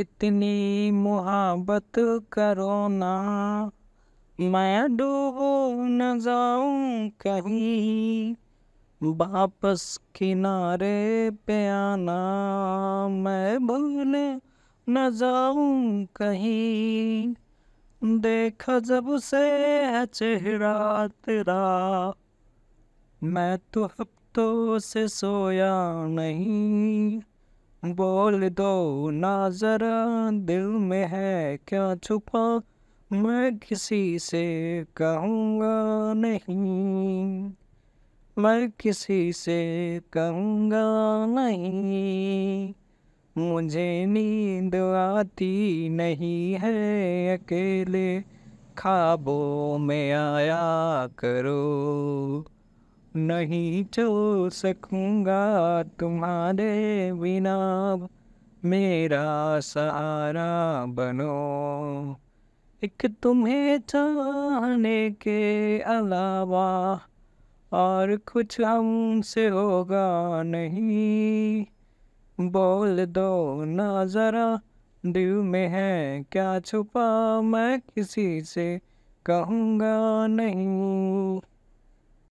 इतनी मुहब्बत करो ना मैं डूबो न जाऊं कहीं वापस किनारे पे आना मैं भूल न जाऊं कहीं देखा जब से है चेहरा तेरा मैं तो हफ्तों से सोया नहीं बोल दो ना जरा दिल में है क्या छुपा मैं किसी से कहूँगा नहीं मैं किसी से कहूँगा नहीं मुझे नींद आती नहीं है अकेले खाबों में आया करो नहीं छू सकूँगा तुम्हारे बिना मेरा सहारा बनो एक तुम्हें चाहने के अलावा और कुछ हमसे होगा नहीं बोल दो ना ज़रा दिल में है क्या छुपा मैं किसी से कहूँगा नहीं